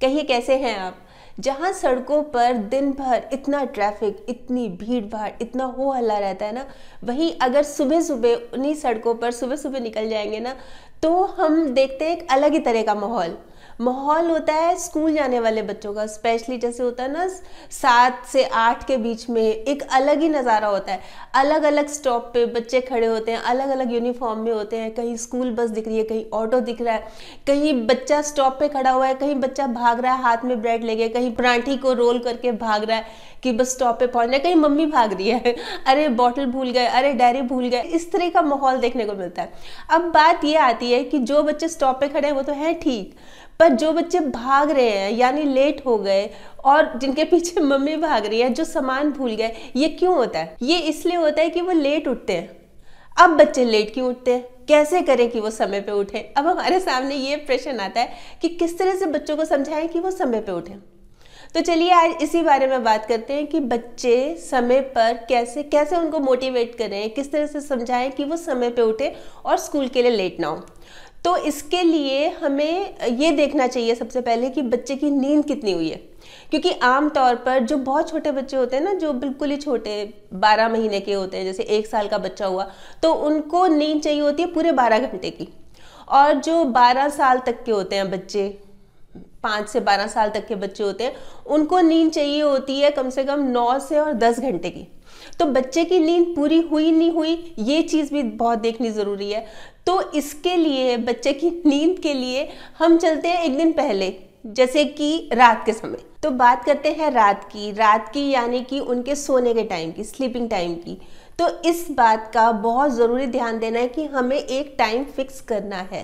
कहिए कैसे हैं आप जहाँ सड़कों पर दिन भर इतना ट्रैफिक इतनी भीड़ भाड़ इतना हो हल्ला रहता है ना वहीं अगर सुबह सुबह उन्हीं सड़कों पर सुबह सुबह निकल जाएंगे ना तो हम देखते हैं एक अलग ही तरह का माहौल माहौल होता है स्कूल जाने वाले बच्चों का स्पेशली जैसे होता है ना सात से आठ के बीच में एक अलग ही नज़ारा होता है अलग अलग स्टॉप पे बच्चे खड़े होते हैं अलग अलग यूनिफॉर्म में होते हैं कहीं स्कूल बस दिख रही है कहीं ऑटो दिख रहा है कहीं बच्चा स्टॉप पे खड़ा हुआ है कहीं बच्चा भाग रहा है हाथ में ब्रेड ले गया कहीं परांठी को रोल करके भाग रहा है कि बस स्टॉप पे पहुंच जाए कहीं मम्मी भाग रही है अरे बॉटल भूल गए अरे डायरी भूल गए इस तरह का माहौल देखने को मिलता है अब बात ये आती है कि जो बच्चे स्टॉप पे खड़े हैं वो तो हैं ठीक पर जो बच्चे भाग रहे हैं यानी लेट हो गए और जिनके पीछे मम्मी भाग रही है जो सामान भूल गए ये क्यों होता है ये इसलिए होता है कि वो लेट उठते हैं अब बच्चे लेट क्यों उठते हैं कैसे करें कि वो समय पे उठे अब हमारे सामने ये प्रश्न आता है कि किस तरह से बच्चों को समझाएं कि वो समय पे उठें तो चलिए आज इसी बारे में बात करते हैं कि बच्चे समय पर कैसे कैसे उनको मोटिवेट करें किस तरह से समझाएं कि वो समय पे उठे और स्कूल के लिए लेट ना हो तो इसके लिए हमें ये देखना चाहिए सबसे पहले कि बच्चे की नींद कितनी हुई है क्योंकि आम तौर पर जो बहुत छोटे बच्चे होते हैं ना जो बिल्कुल ही छोटे बारह महीने के होते हैं जैसे एक साल का बच्चा हुआ तो उनको नींद चाहिए होती है पूरे बारह घंटे की और जो बारह साल तक के होते हैं बच्चे पाँच से बारह साल तक के बच्चे होते हैं उनको नींद चाहिए होती है कम से कम नौ से और दस घंटे की तो बच्चे की नींद पूरी हुई नहीं हुई ये चीज़ भी बहुत देखनी ज़रूरी है तो इसके लिए बच्चे की नींद के लिए हम चलते हैं एक दिन पहले जैसे कि रात के समय तो बात करते हैं रात की रात की यानी कि उनके सोने के टाइम की स्लीपिंग टाइम की तो इस बात का बहुत ज़रूरी ध्यान देना है कि हमें एक टाइम फिक्स करना है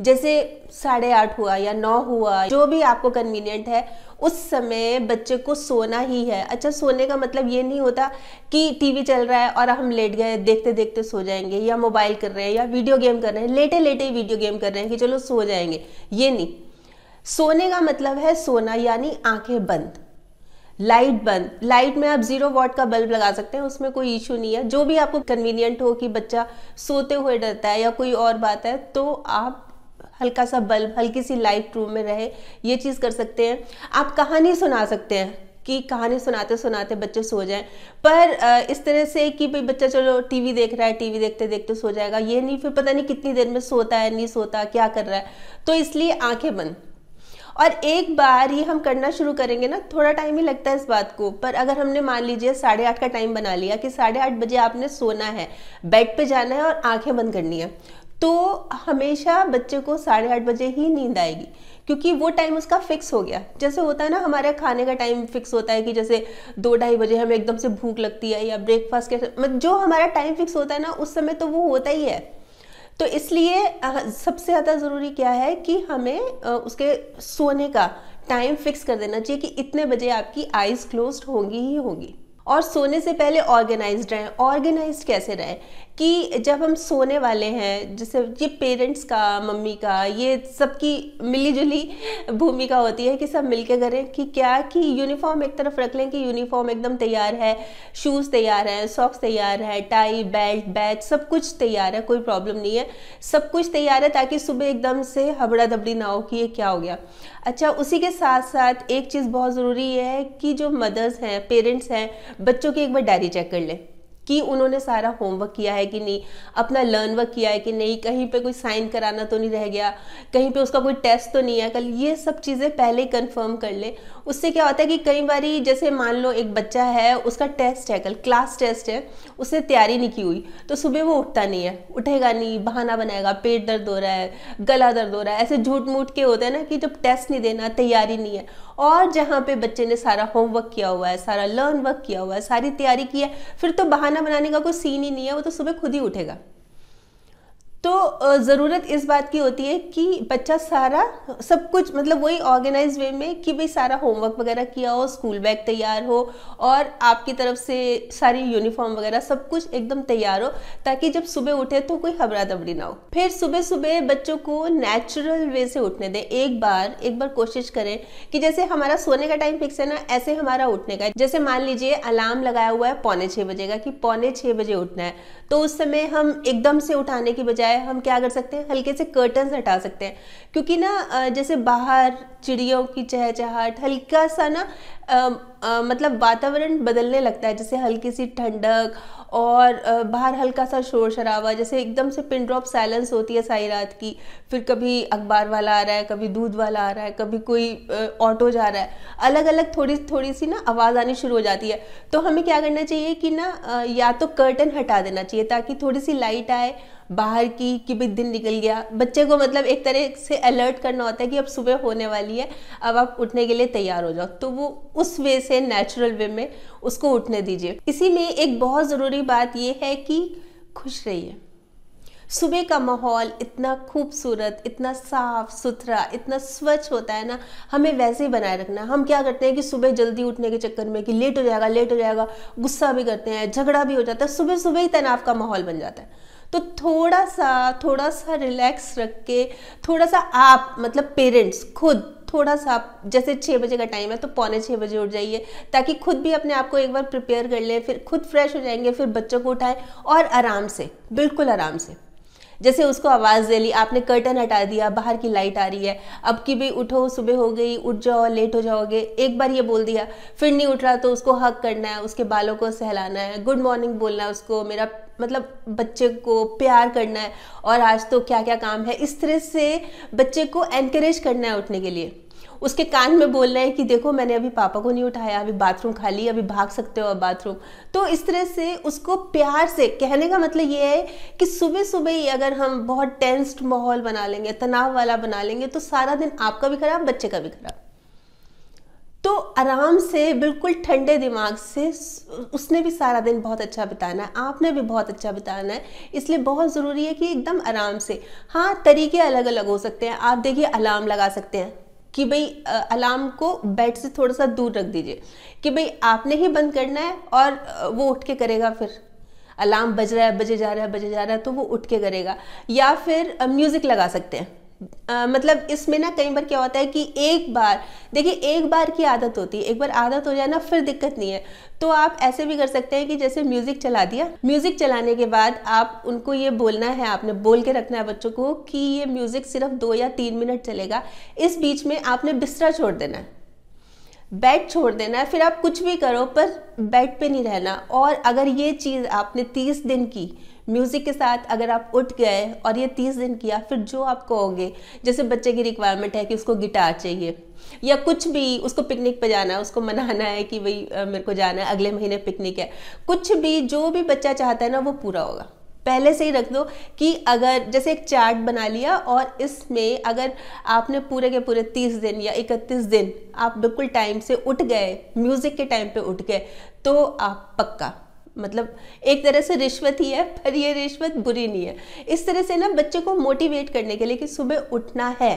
जैसे साढ़े आठ हुआ या नौ हुआ जो भी आपको कन्वीनियंट है उस समय बच्चे को सोना ही है अच्छा सोने का मतलब ये नहीं होता कि टीवी चल रहा है और हम लेट गए देखते देखते सो जाएंगे या मोबाइल कर रहे हैं या वीडियो गेम कर रहे हैं लेटे लेटे वीडियो गेम कर रहे हैं कि चलो सो जाएंगे ये नहीं सोने का मतलब है सोना यानी आंखें बंद लाइट बंद लाइट में आप जीरो वॉट का बल्ब लगा सकते हैं उसमें कोई इशू नहीं है जो भी आपको कन्वीनियंट हो कि बच्चा सोते हुए डरता है या कोई और बात है तो आप हल्का सा बल्ब हल्की सी लाइट रूम में रहे ये चीज़ कर सकते हैं आप कहानी सुना सकते हैं कि कहानी सुनाते सुनाते बच्चे सो जाएं पर इस तरह से कि भाई बच्चा चलो टीवी देख रहा है टीवी देखते देखते सो जाएगा ये नहीं फिर पता नहीं कितनी देर में सोता है नहीं सोता क्या कर रहा है तो इसलिए आंखें बंद और एक बार ये हम करना शुरू करेंगे ना थोड़ा टाइम ही लगता है इस बात को पर अगर हमने मान लीजिए साढ़े आठ का टाइम बना लिया कि साढ़े आठ बजे आपने सोना है बेड पे जाना है और आंखें बंद करनी है तो हमेशा बच्चे को साढ़े आठ बजे ही नींद आएगी क्योंकि वो टाइम उसका फिक्स हो गया जैसे होता है ना हमारे खाने का टाइम फिक्स होता है कि जैसे दो ढाई बजे हमें एकदम से भूख लगती है या ब्रेकफास्ट के मतलब जो हमारा टाइम फिक्स होता है ना उस समय तो वो होता ही है तो इसलिए सबसे ज़्यादा ज़रूरी क्या है कि हमें उसके सोने का टाइम फिक्स कर देना चाहिए कि इतने बजे आपकी आइज़ क्लोज होंगी ही होंगी और सोने से पहले ऑर्गेनाइज्ड रहें ऑर्गेनाइज्ड कैसे रहें कि जब हम सोने वाले हैं जैसे ये पेरेंट्स का मम्मी का ये सबकी मिली जुली भूमिका होती है कि सब मिलके करें कि क्या कि यूनिफॉर्म एक तरफ रख लें कि यूनिफॉर्म एकदम तैयार है शूज़ तैयार हैं सॉक्स तैयार है टाई बेल्ट बैच सब कुछ तैयार है कोई प्रॉब्लम नहीं है सब कुछ तैयार है ताकि सुबह एकदम से हबड़ा दबड़ी ना हो कि ये क्या हो गया अच्छा उसी के साथ साथ एक चीज़ बहुत ज़रूरी है कि जो मदर्स हैं पेरेंट्स हैं बच्चों की एक बार डायरी चेक कर लें कि उन्होंने सारा होमवर्क किया है कि नहीं अपना लर्न वर्क किया है कि नहीं कहीं पे कोई साइन कराना तो नहीं रह गया कहीं पे उसका कोई टेस्ट तो नहीं है कल ये सब चीज़ें पहले ही कंफर्म कर ले उससे क्या होता है कि कई बार जैसे मान लो एक बच्चा है उसका टेस्ट है कल क्लास टेस्ट है उसने तैयारी नहीं की हुई तो सुबह वो उठता नहीं है उठेगा नहीं बहाना बनाएगा पेट दर्द हो रहा है गला दर्द हो रहा है ऐसे झूठ मूठ के होते हैं ना कि जब टेस्ट नहीं देना तैयारी नहीं है और जहाँ पे बच्चे ने सारा होमवर्क किया हुआ है सारा लर्न वर्क किया हुआ है सारी तैयारी की है फिर तो बहाना बनाने का कोई सीन ही नहीं है वो तो सुबह खुद ही उठेगा तो ज़रूरत इस बात की होती है कि बच्चा सारा सब कुछ मतलब वही ऑर्गेनाइज वे में कि भाई सारा होमवर्क वगैरह किया हो स्कूल बैग तैयार हो और आपकी तरफ से सारी यूनिफॉर्म वगैरह सब कुछ एकदम तैयार हो ताकि जब सुबह उठे तो कोई हबरा दबड़ी ना हो फिर सुबह सुबह बच्चों को नेचुरल वे से उठने दें एक बार एक बार कोशिश करें कि जैसे हमारा सोने का टाइम फिक्स है ना ऐसे हमारा उठने का जैसे मान लीजिए अलार्म लगाया हुआ है पौने छः बजे का कि पौने छः बजे उठना है तो उस समय हम एकदम से उठाने की बजाय है हम क्या कर सकते हैं हल्के से कर्टन हटा सकते हैं क्योंकि ना जैसे बाहर चिड़ियों की चहचहाट हल्का सा ना आ, आ, मतलब वातावरण बदलने लगता है जैसे हल्की सी ठंडक और बाहर हल्का सा शोर शराबा जैसे एकदम से पिन ड्रॉप साइलेंस होती है सारी रात की फिर कभी अखबार वाला आ रहा है कभी दूध वाला आ रहा है कभी कोई ऑटो जा रहा है अलग अलग थोड़ी थोड़ी सी ना आवाज़ आनी शुरू हो जाती है तो हमें क्या करना चाहिए कि ना या तो कर्टन हटा देना चाहिए ताकि थोड़ी सी लाइट आए बाहर की कि भी दिन निकल गया बच्चे को मतलब एक तरह से अलर्ट करना होता है कि अब सुबह होने वाली है अब आप उठने के लिए तैयार हो जाओ तो वो उस वे से नेचुरल वे में उसको उठने दीजिए इसी में एक बहुत ज़रूरी बात यह है कि खुश रहिए सुबह का माहौल इतना खूबसूरत इतना साफ सुथरा इतना स्वच्छ होता है ना हमें वैसे ही बनाए रखना हम क्या करते हैं कि सुबह जल्दी उठने के चक्कर में कि लेट हो जाएगा लेट हो जाएगा गुस्सा भी करते हैं झगड़ा भी हो जाता है सुबह सुबह ही तनाव का माहौल बन जाता है तो थोड़ा सा थोड़ा सा रिलैक्स रख के थोड़ा सा आप मतलब पेरेंट्स खुद थोड़ा सा आप जैसे छः बजे का टाइम है तो पौने छः बजे उठ जाइए ताकि खुद भी अपने आप को एक बार प्रिपेयर कर लें फिर खुद फ्रेश हो जाएंगे फिर बच्चों को उठाएं और आराम से बिल्कुल आराम से जैसे उसको आवाज़ दे ली आपने कर्टन हटा दिया बाहर की लाइट आ रही है अब की भी उठो सुबह हो गई उठ जाओ लेट हो जाओगे एक बार ये बोल दिया फिर नहीं उठ रहा तो उसको हक करना है उसके बालों को सहलाना है गुड मॉर्निंग बोलना है उसको मेरा मतलब बच्चे को प्यार करना है और आज तो क्या क्या काम है इस तरह से बच्चे को एनकरेज करना है उठने के लिए उसके कान में बोल रहे हैं कि देखो मैंने अभी पापा को नहीं उठाया अभी बाथरूम खाली अभी भाग सकते हो अब बाथरूम तो इस तरह से उसको प्यार से कहने का मतलब ये है कि सुबह सुबह ही अगर हम बहुत टेंस्ड माहौल बना लेंगे तनाव वाला बना लेंगे तो सारा दिन आपका भी खराब बच्चे का भी खराब तो आराम से बिल्कुल ठंडे दिमाग से उसने भी सारा दिन बहुत अच्छा बिताना है आपने भी बहुत अच्छा बिताना है इसलिए बहुत ज़रूरी है कि एकदम आराम से हाँ तरीके अलग अलग हो सकते हैं आप देखिए अलार्म लगा सकते हैं कि भाई अलार्म को बेड से थोड़ा सा दूर रख दीजिए कि भाई आपने ही बंद करना है और वो उठ के करेगा फिर अलार्म बज रहा है बजे जा रहा है बजे जा रहा है तो वो उठ के करेगा या फिर म्यूज़िक लगा सकते हैं आ, मतलब इसमें ना कई बार क्या होता है कि एक बार देखिए एक बार की आदत होती है एक बार आदत हो जाए ना फिर दिक्कत नहीं है तो आप ऐसे भी कर सकते हैं कि जैसे म्यूज़िक चला दिया म्यूज़िक चलाने के बाद आप उनको ये बोलना है आपने बोल के रखना है बच्चों को कि ये म्यूज़िक सिर्फ दो या तीन मिनट चलेगा इस बीच में आपने बिस्तरा छोड़ देना है बेड छोड़ देना है फिर आप कुछ भी करो पर बेड पे नहीं रहना और अगर ये चीज़ आपने तीस दिन की म्यूज़िक के साथ अगर आप उठ गए और ये तीस दिन किया फिर जो आप कहोगे जैसे बच्चे की रिक्वायरमेंट है कि उसको गिटार चाहिए या कुछ भी उसको पिकनिक पे जाना है उसको मनाना है कि भाई मेरे को जाना है अगले महीने पिकनिक है कुछ भी जो भी बच्चा चाहता है ना वो पूरा होगा पहले से ही रख दो कि अगर जैसे एक चार्ट बना लिया और इसमें अगर आपने पूरे के पूरे तीस दिन या इकतीस दिन आप बिल्कुल टाइम से उठ गए म्यूज़िक के टाइम पे उठ गए तो आप पक्का मतलब एक तरह से रिश्वत ही है पर ये रिश्वत बुरी नहीं है इस तरह से ना बच्चे को मोटिवेट करने के लिए कि सुबह उठना है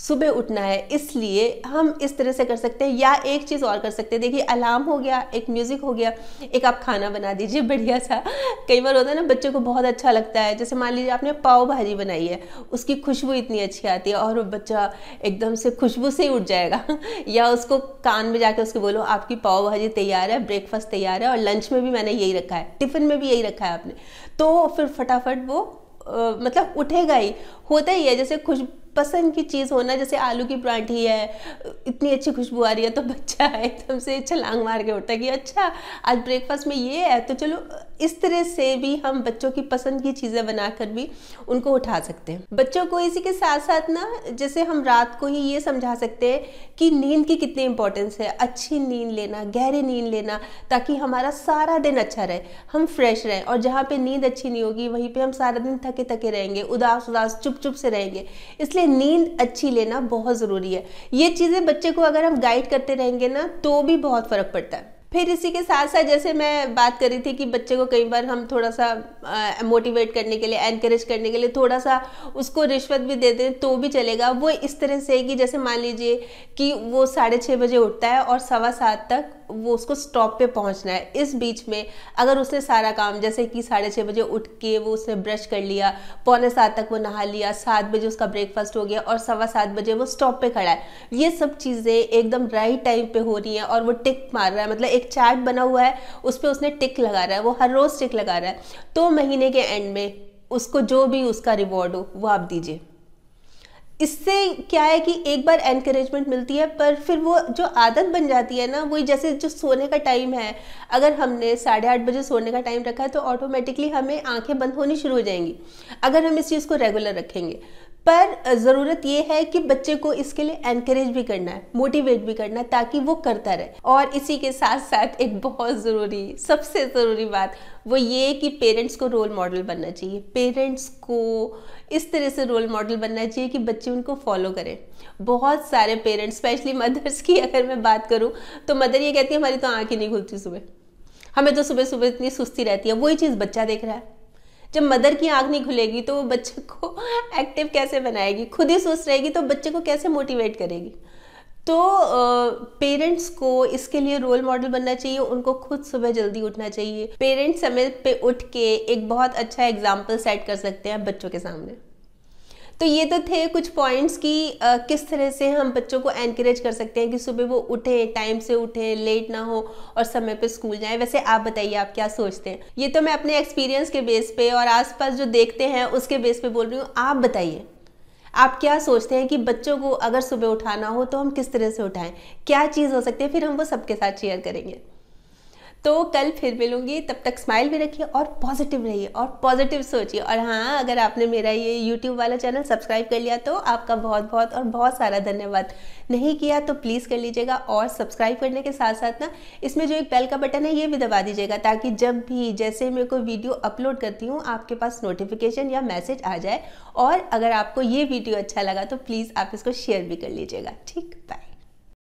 सुबह उठना है इसलिए हम इस तरह से कर सकते हैं या एक चीज़ और कर सकते हैं देखिए अलार्म हो गया एक म्यूज़िक हो गया एक आप खाना बना दीजिए बढ़िया सा कई बार होता है ना बच्चे को बहुत अच्छा लगता है जैसे मान लीजिए आपने पाव भाजी बनाई है उसकी खुशबू इतनी अच्छी आती है और वो बच्चा एकदम से खुशबू से ही उठ जाएगा या उसको कान में जाकर उसके बोलो आपकी पाव भाजी तैयार है ब्रेकफास्ट तैयार है और लंच में भी मैंने यही रखा है टिफ़िन में भी यही रखा है आपने तो फिर फटाफट वो मतलब उठेगा ही होता ही है जैसे खुश पसंद की चीज़ होना जैसे आलू की परांठी है इतनी अच्छी खुशबू आ रही है तो बच्चा एकदम तो से छलांग मार के उठता है कि अच्छा आज ब्रेकफास्ट में ये है तो चलो इस तरह से भी हम बच्चों की पसंद की चीज़ें बनाकर भी उनको उठा सकते हैं बच्चों को इसी के साथ साथ ना जैसे हम रात को ही ये समझा सकते हैं कि नींद की कितनी इंपॉर्टेंस है अच्छी नींद लेना गहरी नींद लेना ताकि हमारा सारा दिन अच्छा रहे हम फ्रेश रहें और जहाँ पे नींद अच्छी नहीं होगी वहीं पर हम सारा दिन थके थके रहेंगे उदास उदास चुप चुप से रहेंगे इसलिए लिए नींद अच्छी लेना बहुत ज़रूरी है ये चीज़ें बच्चे को अगर हम गाइड करते रहेंगे ना तो भी बहुत फ़र्क पड़ता है फिर इसी के साथ साथ जैसे मैं बात कर रही थी कि बच्चे को कई बार हम थोड़ा सा मोटिवेट करने के लिए एनकरेज करने के लिए थोड़ा सा उसको रिश्वत भी दे दें तो भी चलेगा वो इस तरह से कि जैसे मान लीजिए कि वो साढ़े छः बजे उठता है और सवा सात तक वो उसको स्टॉप पे पहुंचना है इस बीच में अगर उसने सारा काम जैसे कि साढ़े छः बजे उठ के वो उसने ब्रश कर लिया पौने सात तक वो नहा लिया सात बजे उसका ब्रेकफास्ट हो गया और सवा सात बजे वो स्टॉप पे खड़ा है ये सब चीज़ें एकदम राइट टाइम पे हो रही हैं और वो टिक मार रहा है मतलब एक चार्ट बना हुआ है उस पर उसने टिक लगा रहा है वो हर रोज़ टिक लगा रहा है तो महीने के एंड में उसको जो भी उसका रिवॉर्ड हो वो आप दीजिए इससे क्या है कि एक बार एनकरेजमेंट मिलती है पर फिर वो जो आदत बन जाती है ना वही जैसे जो सोने का टाइम है अगर हमने साढ़े आठ बजे सोने का टाइम रखा है तो ऑटोमेटिकली हमें आंखें बंद होनी शुरू हो जाएंगी अगर हम इस चीज़ को रेगुलर रखेंगे पर ज़रूरत ये है कि बच्चे को इसके लिए एनकरेज भी करना है मोटिवेट भी करना है ताकि वो करता रहे और इसी के साथ साथ एक बहुत ज़रूरी सबसे ज़रूरी बात वो ये कि पेरेंट्स को रोल मॉडल बनना चाहिए पेरेंट्स को इस तरह से रोल मॉडल बनना चाहिए कि बच्चे उनको फॉलो करें बहुत सारे पेरेंट्स स्पेशली मदर्स की अगर मैं बात करूँ तो मदर ये कहती है हमारी तो आँखें नहीं खुलती सुबह हमें तो सुबह सुबह इतनी सुस्ती रहती है वही चीज़ बच्चा देख रहा है जब मदर की आंख नहीं खुलेगी तो वो बच्चे को एक्टिव कैसे बनाएगी खुद ही सुस्त रहेगी तो बच्चे को कैसे मोटिवेट करेगी तो पेरेंट्स को इसके लिए रोल मॉडल बनना चाहिए उनको खुद सुबह जल्दी उठना चाहिए पेरेंट्स समय पे उठ के एक बहुत अच्छा एग्जाम्पल सेट कर सकते हैं बच्चों के सामने तो ये तो थे कुछ पॉइंट्स कि आ, किस तरह से हम बच्चों को एनकरेज कर सकते हैं कि सुबह वो उठें टाइम से उठें लेट ना हो और समय पे स्कूल जाएं वैसे आप बताइए आप क्या सोचते हैं ये तो मैं अपने एक्सपीरियंस के बेस पे और आसपास जो देखते हैं उसके बेस पे बोल रही हूँ आप बताइए आप क्या सोचते हैं कि बच्चों को अगर सुबह उठाना हो तो हम किस तरह से उठाएं क्या चीज़ हो सकती है फिर हम वो सबके साथ शेयर करेंगे तो कल फिर मिलूंगी तब तक स्माइल भी रखिए और पॉजिटिव रहिए और पॉजिटिव सोचिए और हाँ अगर आपने मेरा ये यूट्यूब वाला चैनल सब्सक्राइब कर लिया तो आपका बहुत बहुत और बहुत सारा धन्यवाद नहीं किया तो प्लीज़ कर लीजिएगा और सब्सक्राइब करने के साथ साथ ना इसमें जो एक बेल का बटन है ये भी दबा दीजिएगा ताकि जब भी जैसे मैं कोई वीडियो अपलोड करती हूँ आपके पास नोटिफिकेशन या मैसेज आ जाए और अगर आपको ये वीडियो अच्छा लगा तो प्लीज़ आप इसको शेयर भी कर लीजिएगा ठीक बाय